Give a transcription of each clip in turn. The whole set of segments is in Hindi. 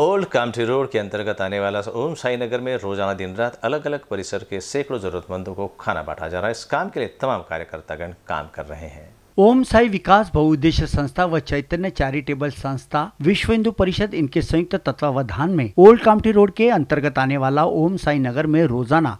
ओल्ड कामठी रोड के अंतर्गत आने वाला ओम साई नगर में रोजाना दिन रात अलग अलग परिसर के सैकड़ों जरूरतमंदों को खाना बांटा जा रहा है इस काम के लिए तमाम कार्यकर्तागण काम कर रहे हैं ओम साई विकास बहुउद्देश्य संस्था व चैतन्य चैरिटेबल संस्था विश्व हिंदू परिषद इनके संयुक्त तत्वावधान में ओल्ड कामठी रोड के अंतर्गत आने वाला ओम साई नगर में रोजाना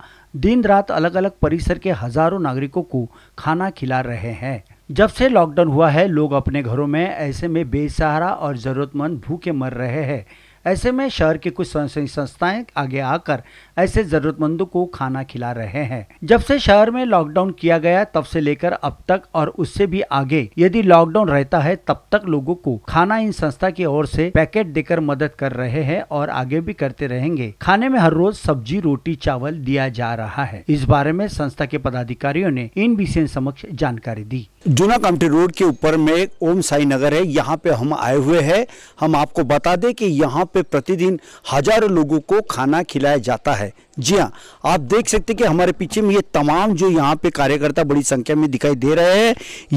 दिन रात अलग अलग परिसर के हजारों नागरिकों को खाना खिला रहे हैं जब से लॉकडाउन हुआ है लोग अपने घरों में ऐसे में बेसहारा और जरूरतमंद भूखे मर रहे हैं ऐसे में शहर के कुछ स्वयंसेवी संस्थाएं आगे आकर ऐसे जरूरतमंदों को खाना खिला रहे हैं जब से शहर में लॉकडाउन किया गया तब से लेकर अब तक और उससे भी आगे यदि लॉकडाउन रहता है तब तक लोगों को खाना इन संस्था की ओर से पैकेट देकर मदद कर रहे हैं और आगे भी करते रहेंगे खाने में हर रोज सब्जी रोटी चावल दिया जा रहा है इस बारे में संस्था के पदाधिकारियों ने इन विषय समक्ष जानकारी दी जूना कमटी रोड के ऊपर में ओम साई नगर है यहाँ पे हम आए हुए हैं हम आपको बता दें कि यहाँ पे प्रतिदिन हजारों लोगों को खाना खिलाया जाता है जी हाँ आप देख सकते हैं कि हमारे पीछे में ये तमाम जो यहाँ पे कार्यकर्ता बड़ी संख्या में दिखाई दे रहे हैं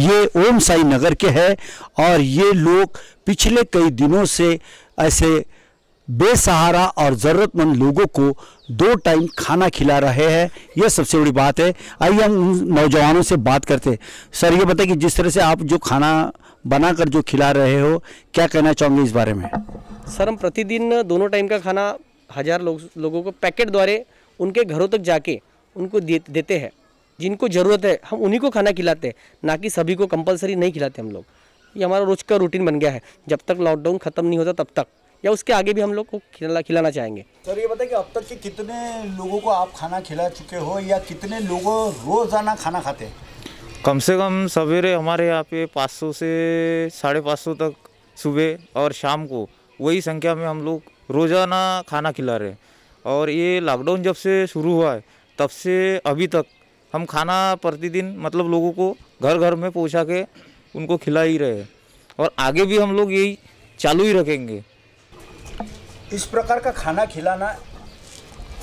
ये ओम साई नगर के हैं और ये लोग पिछले कई दिनों से ऐसे बेसहारा और ज़रूरतमंद लोगों को दो टाइम खाना खिला रहे हैं यह सबसे बड़ी बात है आइए हम नौजवानों से बात करते हैं सर ये बताए कि जिस तरह से आप जो खाना बनाकर जो खिला रहे हो क्या कहना चाहोगे इस बारे में सर हम प्रतिदिन दोनों टाइम का खाना हज़ार लो, लोगों को पैकेट द्वारे उनके घरों तक जाके उनको दे, देते हैं जिनको ज़रूरत है हम उन्हीं को खाना खिलाते हैं ना कि सभी को कंपलसरी नहीं खिलाते हम लोग ये हमारा रोज़ का रूटीन बन गया है जब तक लॉकडाउन ख़त्म नहीं होता तब तक या उसके आगे भी हम लोग को खिला खिलाना चाहेंगे सर ये बताइए कि अब तक कि कितने लोगों को आप खाना खिला चुके हो या कितने लोगों रोज़ाना खाना खाते हैं कम से कम सवेरे हमारे यहाँ पे 500 से साढ़े पाँच सौ तक सुबह और शाम को वही संख्या में हम लोग रोज़ाना खाना खिला रहे हैं और ये लॉकडाउन जब से शुरू हुआ है तब से अभी तक हम खाना प्रतिदिन मतलब लोगों को घर घर में पहुँचा के उनको खिला ही रहे और आगे भी हम लोग यही चालू ही रखेंगे इस प्रकार का खाना खिलाना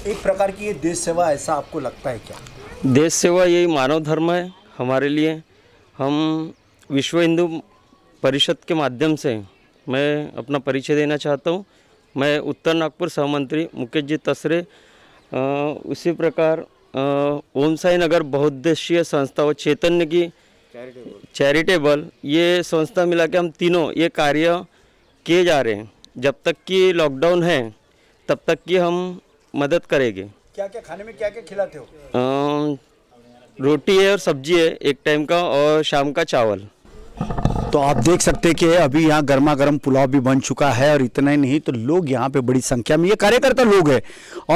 एक प्रकार की ये देश सेवा ऐसा आपको लगता है क्या देश सेवा यही मानव धर्म है हमारे लिए हम विश्व हिंदू परिषद के माध्यम से मैं अपना परिचय देना चाहता हूँ मैं उत्तर नागपुर सहमंत्री मुकेश जी तसरे उसी प्रकार ओम साई नगर बहुद्देशीय संस्था और चैतन्य की चैरिटेबल ये संस्था मिला के हम तीनों ये कार्य किए जा रहे हैं जब तक कि लॉकडाउन है तब तक कि हम मदद करेंगे क्या क्या खाने में क्या क्या खिलाते हो आ, रोटी है और सब्जी है एक टाइम का और शाम का चावल तो आप देख सकते हैं कि अभी यहाँ गर्मा गर्म पुलाव भी बन चुका है और इतना ही नहीं तो लोग यहाँ पे बड़ी संख्या में ये कार्यकर्ता लोग हैं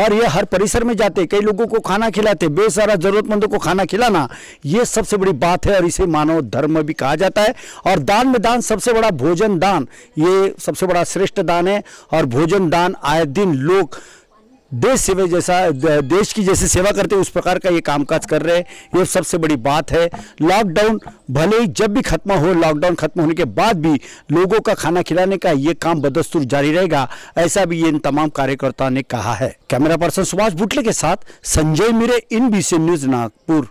और ये हर परिसर में जाते कई लोगों को खाना खिलाते बेसारा जरूरतमंदों को खाना खिलाना ये सबसे बड़ी बात है और इसे मानव धर्म भी कहा जाता है और दान में दान सबसे बड़ा भोजन दान ये सबसे बड़ा श्रेष्ठ दान है और भोजन दान आए दिन लोग देश सेवा जैसा देश की जैसी सेवा करते हैं उस प्रकार का ये कामकाज कर रहे हैं ये सबसे बड़ी बात है लॉकडाउन भले ही जब भी खत्म हो लॉकडाउन खत्म होने के बाद भी लोगों का खाना खिलाने का ये काम बदस्तूर जारी रहेगा ऐसा भी इन तमाम कार्यकर्ताओं ने कहा है कैमरा पर्सन सुभाष बुटले के साथ Sanjay Mire in B news Nagpur